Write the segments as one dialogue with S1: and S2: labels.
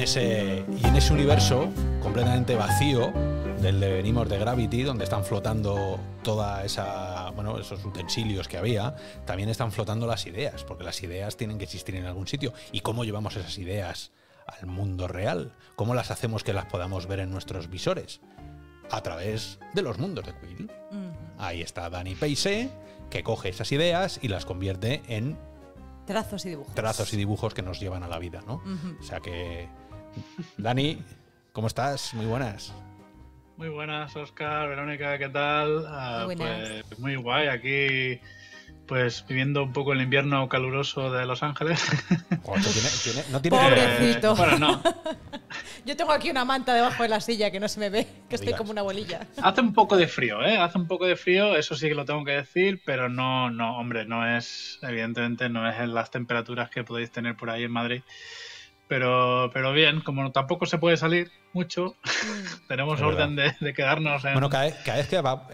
S1: y en ese universo completamente vacío del de venimos de Gravity, donde están flotando toda esa, bueno, esos utensilios que había, también están flotando las ideas, porque las ideas tienen que existir en algún sitio. ¿Y cómo llevamos esas ideas al mundo real? ¿Cómo las hacemos que las podamos ver en nuestros visores? A través de los mundos de Quill. Ahí está Dani Peise, que coge esas ideas y las convierte en
S2: Trazos y dibujos. Trazos y
S1: dibujos que nos llevan a la vida, ¿no? O sea que Dani, ¿cómo estás? Muy buenas.
S3: Muy buenas, Oscar, Verónica, ¿qué tal? Ah, muy, Pues, muy guay, aquí pues viviendo un poco el invierno caluroso de Los Ángeles. Pues, Pobrecito. Bueno, no.
S2: Yo tengo aquí una manta debajo de la silla que no se me ve, que estoy como una bolilla.
S3: Hace un poco de frío, ¿eh? Hace un poco de frío, eso sí que lo tengo que decir, pero no, no, hombre, no es, evidentemente, no es en las temperaturas que podéis tener por ahí en Madrid. Pero, bien, como tampoco se puede salir mucho,
S2: mm.
S3: tenemos orden de, quedarnos Bueno, cada vez, que va.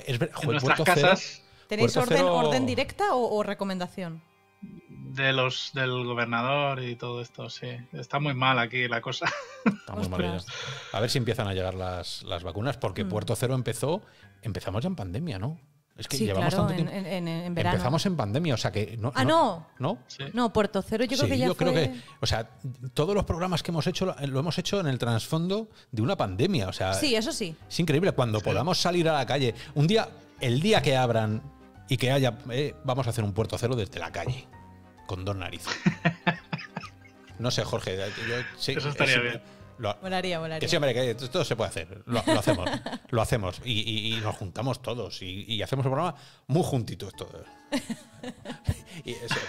S3: nuestras
S2: ¿Tenéis orden, directa o, recomendación?
S3: De los, del gobernador y todo esto, sí. Está muy mal aquí la cosa. Está muy mal
S1: A ver si empiezan a llegar las, vacunas, porque mm. Puerto Cero empezó. Empezamos ya en pandemia, ¿no? Es que llevamos tanto tiempo.
S2: En, Empezamos
S1: en pandemia, o sea que no. Ah, no.
S2: No, Puerto Cero, yo creo que ya yo creo que,
S1: o sea, todos los programas que hemos hecho lo hemos hecho en el trasfondo de una pandemia, o sea. Sí, eso sí. Es increíble cuando podamos salir a la calle. Un día, el día que abran y que haya, eh, vamos a hacer un Puerto Cero desde la calle con dos narices. no sé, Jorge. eso estaría bien. Lo,
S2: molaría, Que sí,
S1: que todo se puede hacer. Lo, hacemos. lo hacemos. Y, nos juntamos todos. Y, hacemos el programa muy juntitos todos.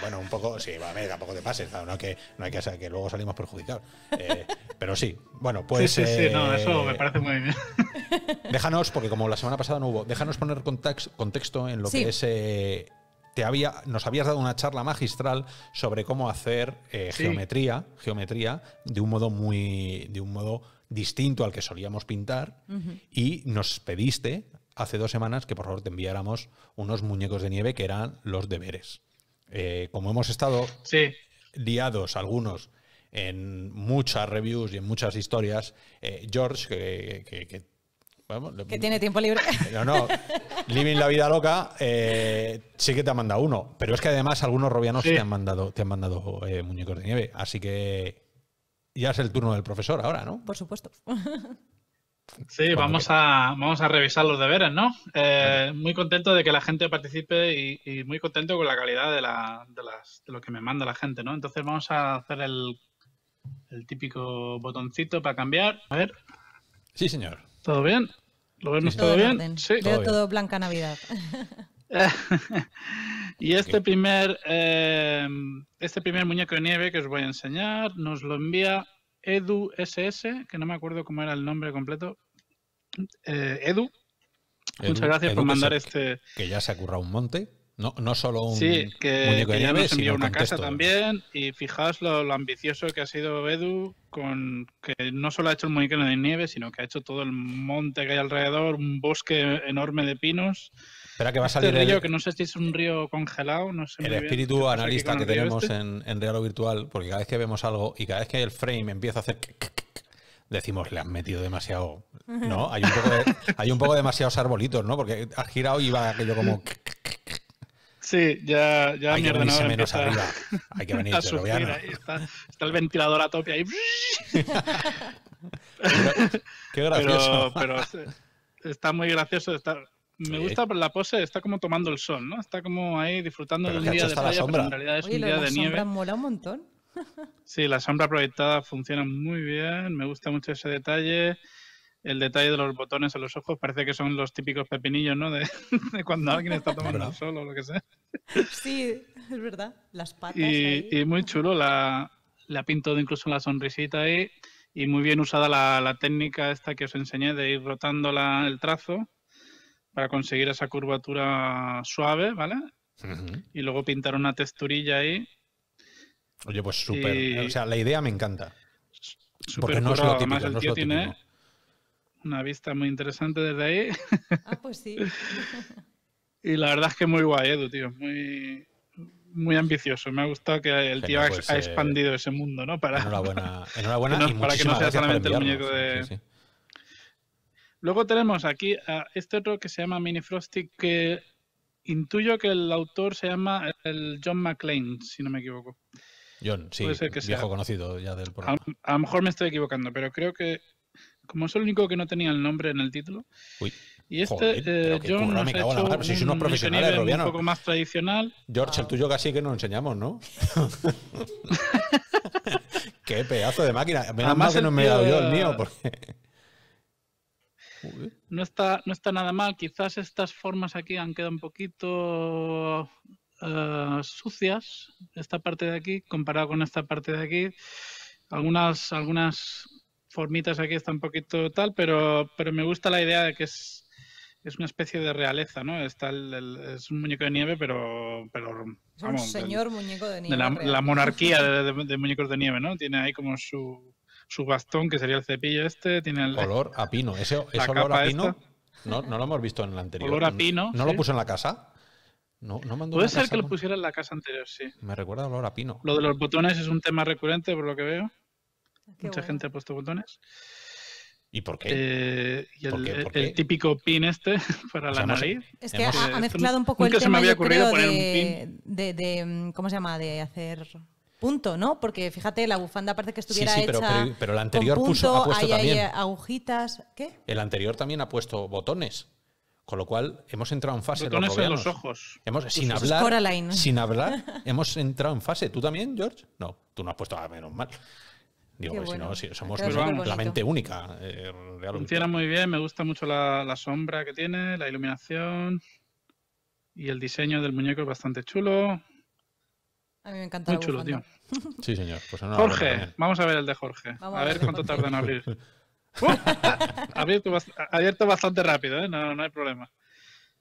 S1: bueno, un poco, sí, va, tampoco te pases, no, que, no hay que hacer que luego salimos perjudicados. Eh, pero sí, bueno, pues. Sí, sí, sí no, eh, eso me parece muy bien. déjanos, porque como la semana pasada no hubo, déjanos poner contexto en lo que es eh, había, nos habías dado una charla magistral sobre cómo hacer eh, geometría, geometría de un modo muy, de un modo distinto al que solíamos pintar, y nos pediste hace dos semanas que por favor te enviáramos unos muñecos de nieve que eran los deberes. Eh, como hemos estado liados algunos en muchas reviews y en muchas historias, eh, George, que, que que tiene
S2: tiempo libre. No, no. Living
S1: la vida loca, eh, sí que te ha mandado uno. Pero es que además algunos robianos te han mandado, te han mandado eh, muñecos de nieve. Así que ya es el turno del profesor ahora, ¿no? Por supuesto.
S3: Sí, vamos a, vamos a revisar los deberes, ¿no? Eh, muy contento de que la gente participe y, muy contento con la calidad de, lo que me manda la gente, ¿no? Entonces vamos a hacer el, el típico botoncito para cambiar. A ver. Sí, señor. ¿Todo bien? ¿Lo vemos todo, bien? Sí. Veo todo
S2: Blanca Navidad.
S3: y este primer, eh, este primer muñeco de nieve que os voy a enseñar nos lo envía Edu SS, que no me acuerdo cómo era el nombre completo. Eh, Edu.
S1: muchas gracias por mandar este. Que ya se ha currado un monte. No, no solo un muñeco de nieve, sino una casa también.
S3: Y fijaos lo, ambicioso que ha sido Edu, con que no solo ha hecho el muñeco de nieve, sino que ha hecho todo el monte que hay alrededor, un bosque enorme de pinos.
S1: Espera que va a este salir este río, que
S3: no sé si es un río congelado, no sé El espíritu analista que, tenemos este. en,
S1: en Real o Virtual, porque cada vez que vemos algo y cada vez que el frame empieza a hacer decimos, le han metido demasiado, ¿no? Hay un poco, hay un poco demasiados arbolitos, ¿no? Porque ha girado y va
S3: aquello como... Sí, ya, ya Hay mi que menos Hay que venir, a subir, ahí está, está, el ventilador a tope ahí. qué gracioso. Pero, está muy gracioso. estar. me gusta la pose, está como tomando el sol, ¿no? Está como ahí disfrutando de un día de playa, pero en realidad es un día de la Sombra mola un montón. sí, la sombra proyectada funciona muy bien. Me gusta mucho ese detalle el detalle de los botones en los ojos parece que son los típicos pepinillos, ¿no? De, cuando alguien está tomando sol o lo que sea.
S2: Sí, es verdad, las patas. Y,
S3: muy chulo, la, la pinto incluso la sonrisita ahí y muy bien usada la, técnica esta que os enseñé de ir rotando el trazo para conseguir esa curvatura suave, ¿vale? Y luego pintar una texturilla ahí.
S1: Oye, pues súper. O sea, la idea me encanta. porque no es lo típico,
S3: una vista muy interesante desde ahí.
S2: Ah, pues sí.
S3: y la verdad es que muy guay, Edu, tío. Muy, muy ambicioso. Me ha gustado que el tío ha, pues, eh, expandido ese mundo, ¿no? Para, enhorabuena. enhorabuena para, y para que no sea solamente el muñeco de. Luego tenemos aquí a este otro que se llama Mini Frosty, que intuyo que el autor se llama el John McLean si no me equivoco.
S1: John, sí, viejo conocido ya del programa.
S3: a, lo mejor me estoy equivocando, pero creo que como es el único que no tenía el nombre en el título. y este, eh, John nos hecho un, un poco más tradicional.
S1: George, el tuyo casi que nos enseñamos, ¿no?
S3: Qué pedazo de máquina. Menos mal que no me he
S1: dado yo el mío,
S3: No está, no está nada mal. Quizás estas formas aquí han quedado un poquito eh, sucias, esta parte de aquí, comparado con esta parte de aquí. Algunas, algunas formitas aquí está un poquito tal, pero, pero me gusta la idea de que es, es una especie de realeza, ¿no? Está es un muñeco de nieve, pero... pero
S2: es un señor muñeco de nieve.
S3: la, monarquía de, muñecos de nieve, ¿no? Tiene ahí como su, su bastón, que sería el cepillo este, tiene el... Olor a pino, ¿eso eso olor a pino... No, no lo hemos visto en el anterior. Olor a pino. ¿No, lo puso
S1: en la casa? No, no Puede ser que lo
S3: pusiera en la casa anterior, sí.
S1: Me recuerda a olor a pino. Lo de los botones es un
S3: tema recurrente, por lo que veo. Ah, mucha gente ha puesto botones. ¿Y por qué? Eh, el, típico pin este para la nariz. Es que ha, eh, mezclado un poco el tema, se me
S2: de, De, ¿cómo se llama? De hacer punto, ¿no? Porque fíjate, la bufanda parece que estuviera sí, pero, el anterior puso, ha puesto hay, también agujitas, ¿qué?
S1: El anterior también ha puesto botones. Con lo cual hemos entrado en fase. Botones los en los ojos. Hemos, sin, hablar, sin hablar, hemos entrado en fase. ¿Tú también, George? No, tú no has puesto ah, menos mal. Digo, si no, somos la mente única.
S3: Eh, Funciona muy bien, me gusta mucho la, sombra que tiene, la iluminación y el diseño del muñeco es bastante chulo.
S2: A mí me encanta. Muy chulo, tío.
S3: Sí, señor. Pues
S1: Jorge,
S3: vamos a ver el de Jorge. a ver, cuánto tarda en abrir. abierto, abierto, bastante rápido, ¿eh? no, no hay problema.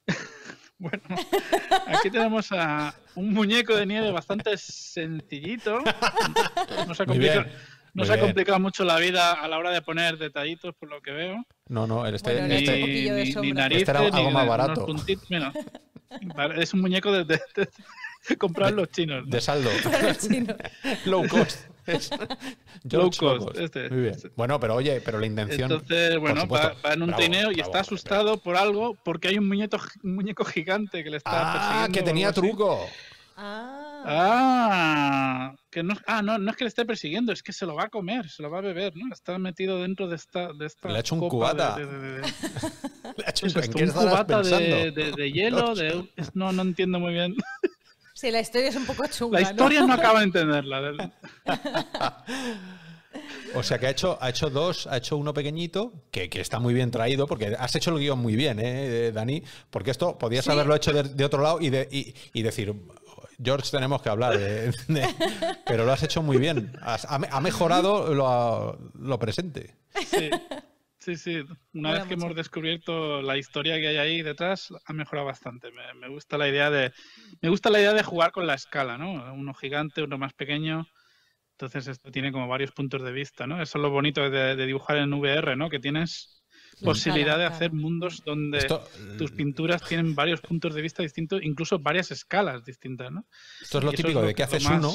S3: Bueno, aquí tenemos a un muñeco de nieve bastante sencillito. No se no se ha complicado mucho la vida a la hora de poner detallitos, por lo que veo.
S1: No, no, este, este- ni, ni, este era algo más
S3: es un muñeco de, comprar los chinos. De saldo. Low cost.
S1: low cost. Este, Muy bien. Este. Bueno, pero oye, pero la intención. Entonces,
S3: bueno, va, en un bravo, y está asustado por algo porque hay un muñeco, muñeco gigante que le está ¡Ah, que tenía truco! Ah. Ah, que ah, no, no, es que le esté persiguiendo, es que se lo va a comer, se lo va a beber, ¿no? Está metido dentro de esta. De le ha hecho un cubata. le
S1: ha hecho un, pues, de, hielo.
S3: De, no, no entiendo muy bien.
S2: Sí, la historia es un poco chunga. La historia no, acaba de
S3: entenderla.
S1: O sea que ha hecho, ha hecho dos, ha hecho uno pequeñito, que, está muy bien traído, porque has hecho el guión muy bien, ¿eh, Dani? Porque esto podías haberlo hecho de, otro lado y, de, y decir, George, tenemos que hablar Pero lo has hecho muy bien. Has, ha, mejorado lo, presente. Sí.
S3: Sí, sí. Una vez que hemos descubierto la historia que hay ahí detrás, ha mejorado bastante. Me, gusta la idea de, me gusta la idea de jugar con la escala, ¿no? Uno gigante, uno más pequeño. Entonces esto tiene como varios puntos de vista, ¿no? Eso es lo bonito de, de dibujar en VR, ¿no? Que tienes posibilidad de hacer mundos donde tus mm, pinturas tienen varios puntos de vista distintos, incluso varias escalas distintas, ¿no? Esto es lo típico de que haces uno,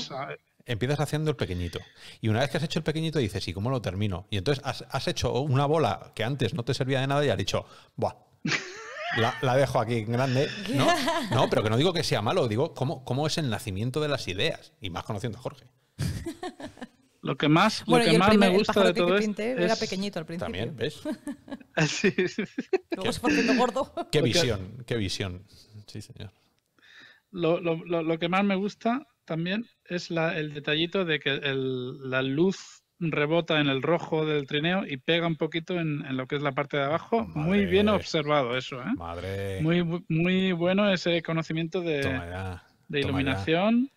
S1: empiezas haciendo el pequeñito. Y una vez que has hecho el pequeñito dices, ¿y cómo lo termino? Y entonces has, hecho una bola que antes no te servía de nada y has dicho, ¡buah! La, dejo aquí en grande. ¿no? no, pero que no digo que sea malo, digo cómo, cómo es el nacimiento de las ideas. Y más conociendo a Jorge. Lo que más, lo que más me gusta de todo Es... Era pequeñito al principio. También,
S2: ¿ves? Ah, sí. Luego se fue haciendo gordo. Qué visión,
S1: qué visión.
S3: Sí, señor. Lo, lo, lo, que más me gusta también es la, el detallito de que el, la luz rebota en el rojo del trineo y pega un poquito en, en lo que es la parte de abajo. muy bien observado eso, ¿eh? Madre. Muy, muy bueno ese conocimiento de,
S2: de iluminación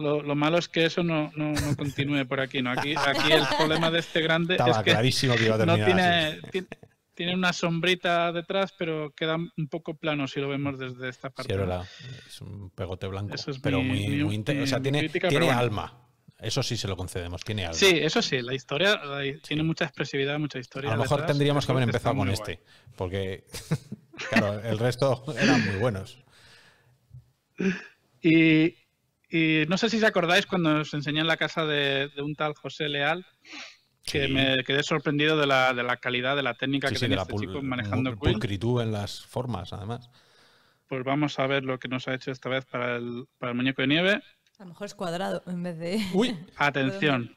S3: lo, malo es que eso no, continúe por aquí, ¿no? Aquí, aquí el problema de este grande es que, clarísimo que iba a terminar no tiene, una sombrita detrás, pero queda un poco plano si lo vemos desde esta parte. es un
S1: pegote blanco, pero muy, muy O sea, tiene, alma. Eso sí se lo concedemos, tiene alma. Sí,
S3: eso sí, la historia tiene mucha expresividad, mucha historia. A lo mejor tendríamos que haber empezado con este,
S1: porque el resto eran muy buenos.
S3: Y, y no sé si os acordáis cuando os enseñé en la casa de, un tal José Leal, que me quedé sorprendido de la, de la, calidad, de la técnica que tenía este chico manejando Quill.
S1: en las formas, además.
S3: Pues vamos a ver lo que nos ha hecho esta vez para el, para el muñeco de nieve.
S2: A lo mejor es cuadrado en vez de... Uy,
S3: atención.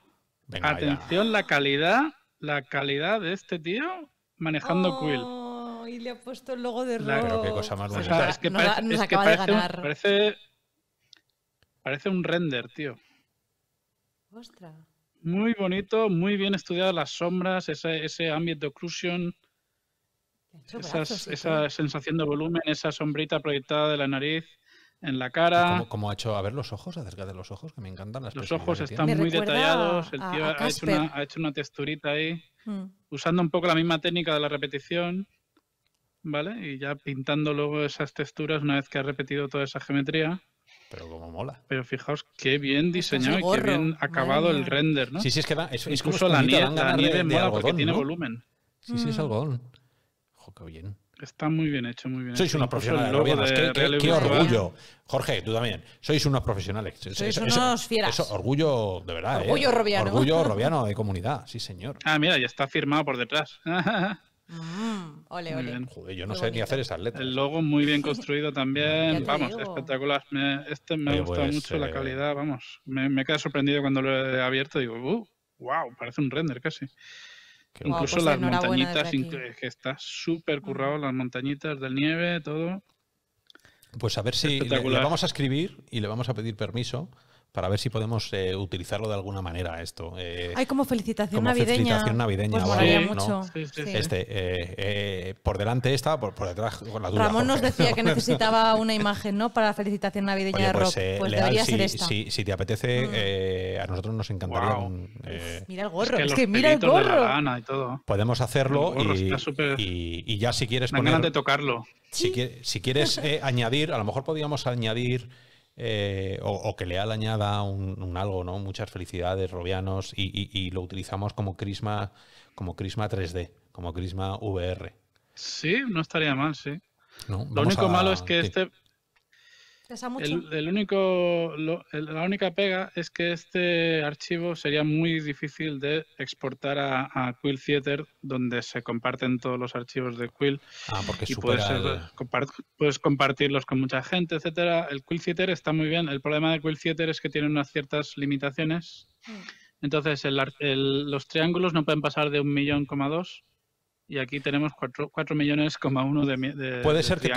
S3: atención la calidad, la calidad de este tío manejando oh.
S2: Quill y le ha puesto el logo de rojo. Pero qué cosa más es que, parece,
S3: Parece un render, tío. Ostras. Muy bonito, muy bien estudiadas las sombras, ese, ese ambient occlusion,
S2: esa
S3: ¿eh? sensación de volumen, esa sombrita proyectada de la nariz en la cara.
S1: ¿Cómo, ha hecho? A ver los ojos, acerca de los ojos, que me
S3: encantan las Los ojos están muy detallados, el tío ha, hecho una, texturita ahí, mm. usando un poco la misma técnica de la repetición, ¿vale? Y ya pintando luego esas texturas una vez que ha repetido toda esa geometría. Pero como mola. Pero fijaos qué bien pues diseñado y qué bien acabado el render, ¿no? Sí, sí, es que da, Incluso la nieve, la mola porque tiene volumen. Sí, sí, es mm. algodón. Ojo, qué bien. Está muy bien hecho, muy bien Sois unos profesionales, qué, orgullo.
S1: Jorge, tú también. Sois unos profesionales. Sois eso, unos fieras. orgullo, de verdad. ¿eh? Orgullo robiano. Orgullo robiano de comunidad, sí, señor.
S3: Ah, mira, ya está firmado por detrás. Mm. yo no sé ni hacer esas letras. El logo muy bien construido también. vamos, espectacular. este me ha gustado pues, mucho, la eh, calidad, vamos. Me, he quedado sorprendido cuando lo he abierto. Digo, wow, uh, parece un render casi. Incluso pues las montañitas, que está súper mm. currado, las montañitas del nieve, todo.
S1: Pues a ver si le, vamos a escribir y le vamos a pedir permiso para ver si podemos eh, utilizarlo de alguna manera esto. Hay eh, como felicitación como navideña. Felicitación navideña. Pues sí, mucho. Sí, este, eh, por delante esta, por, detrás, detrás la dura, Ramón nos decía que necesitaba
S2: una imagen ¿no? para la felicitación navideña de rock. Pues, pues debería ser esta.
S1: Si, si te apetece, mm. a nosotros nos encantaría un, mira el gorro, es que, mira el gorro. Podemos hacerlo y, ya si quieres poner... de tocarlo. Si, si quieres añadir, a lo mejor podríamos añadir... Eh, o, que Leal añada un, un, algo, ¿no? Muchas felicidades, Robianos, y, lo utilizamos como Crisma, como Crisma
S3: 3D, como Crisma VR. Sí, no estaría mal, sí. lo único malo es que este el, único, la única pega es que este archivo sería muy difícil de exportar a, Quill Theater, donde se comparten todos los archivos de Quill. Ah, porque y puedes, compartirlos con mucha gente, etcétera. El Quill Theater está muy bien. El problema de Quill Theater es que tiene unas ciertas limitaciones. Mm. Entonces, los triángulos no pueden pasar de un millón, dos y aquí tenemos 4, millones, uno de, Puede ser que,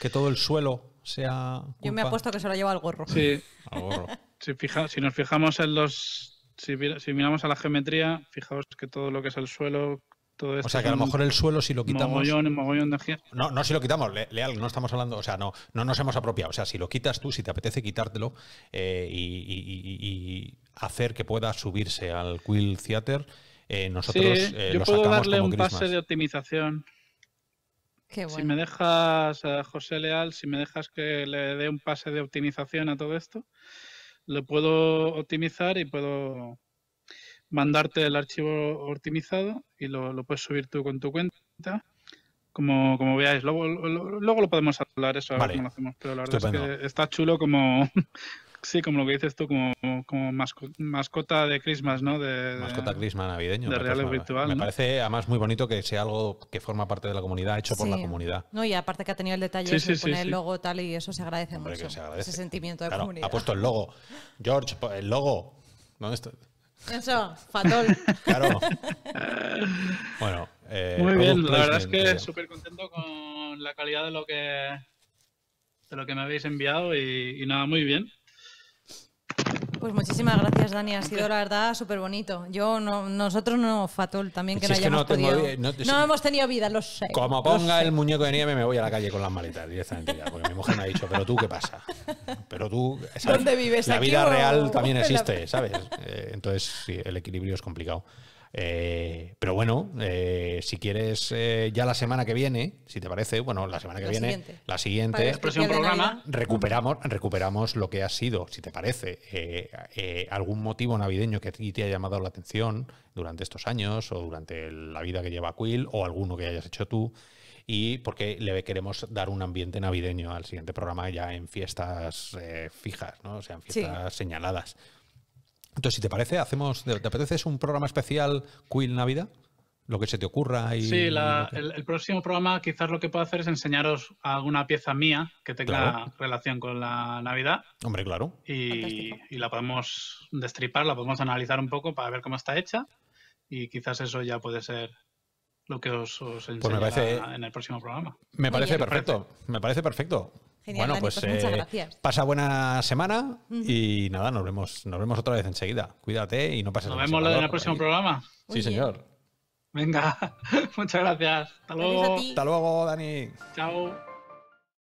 S1: que todo el suelo yo me apuesto
S3: que se lo lleva al gorro. Si, fija, si nos fijamos en los. Si, miramos a la geometría, fijaos que todo lo que es el suelo. Todo o este sea que a lo mejor el
S1: suelo, si lo quitamos. Mogollón, no, no, si lo quitamos, Leal, no estamos hablando. O sea, no, no nos hemos apropiado. O sea, si lo quitas tú, si te apetece quitártelo eh, y, hacer que pueda subirse al Quill Theater, eh, nosotros sí, eh, yo puedo darle un pase
S3: de optimización. Si me dejas, a José Leal, si me dejas que le dé un pase de optimización a todo esto, lo puedo optimizar y puedo mandarte el archivo optimizado y lo, puedes subir tú con tu cuenta. Como, como veáis, luego, lo, luego lo podemos hablar eso, lo hacemos. Pero la verdad es que está chulo como, sí, como lo que dices tú, como, mascota de Christmas, ¿no? De, mascota
S1: Christmas navideño. De real virtual. Me parece además muy bonito que sea algo que forma parte de la comunidad, hecho por la comunidad.
S2: No, y aparte que ha tenido el detalle de poner el logo tal y eso se agradece mucho. Ese sentimiento de comunidad. Ha puesto
S1: el logo. George, el logo. ¿Dónde está?
S2: Eso, fatol. Claro.
S1: bueno. Eh, muy bien, la verdad es que súper
S3: contento con la calidad de lo que de lo que me habéis enviado y nada, muy bien.
S2: Pues muchísimas gracias, Dani. Ha sido la verdad súper bonito. Yo, no, nosotros no, fatol también que, no, hayamos no, no, hemos tenido vida, lo sé. Como ponga
S1: el muñeco de nieve, me voy a la calle con las maletas directamente. porque mi mujer me ha dicho, pero tú, ¿qué pasa? Pero tú, ¿Dónde vives? La vida real también existe, ¿sabes? Eh, entonces, sí, el equilibrio es complicado. Eh, pero bueno, eh, si quieres eh, ya la semana que viene, si te parece, bueno, la semana que viene, la siguiente, programa, recuperamos, recuperamos lo que ha sido, si te parece, algún motivo navideño que te haya llamado la atención durante estos años o durante la vida que lleva Quill o alguno que hayas hecho tú y porque le queremos dar un ambiente navideño al siguiente programa ya en fiestas fijas, ¿no? o sea, en fiestas señaladas. Entonces, si te parece, hacemos, ¿te apetece un programa especial Quill Navidad? Lo que se te ocurra. Y sí, el,
S3: próximo programa quizás lo que puedo hacer es enseñaros alguna pieza mía que tenga relación con la Navidad. Hombre, claro. Y, la podemos destripar, la podemos analizar un poco para ver cómo está hecha y quizás eso ya puede ser lo que os, os pues en el próximo programa. Me parece perfecto,
S1: me parece perfecto bueno, pues, pues eh, Pasa buena semana y nada, nos vemos, nos vemos otra vez enseguida. Cuídate y no pases Nos vemos en el próximo programa. sí, señor. Venga, muchas gracias. Hasta luego. Hasta luego, Dani. Chao.